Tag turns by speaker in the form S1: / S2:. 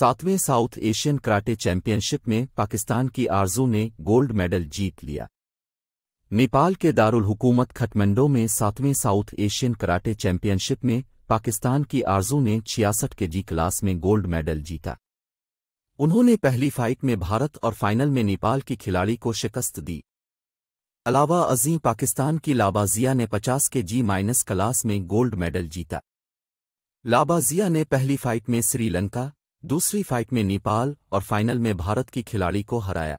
S1: सातवें south Asian karate championship में पाकिस्तान की आरजू ने गोल्ड मेडल जीत लिया नेपाल के दारुल हुकूमत खटमंडो में सातवें साउथ एशियन कराटे चैंपियनशिप में पाकिस्तान की आरजू ने छियासठ के जी क्लास में गोल्ड मेडल जीता उन्होंने पहली फाइट में भारत और फाइनल में नेपाल की खिलाड़ी को शिकस्त दी अलावा अजीम पाकिस्तान की लाबाजिया ने 50 के जी माइनस क्लास में गोल्ड मेडल जीता लाबाजिया ने पहली फाइट में श्रीलंका दूसरी फाइट में नेपाल और फाइनल में भारत की खिलाड़ी को हराया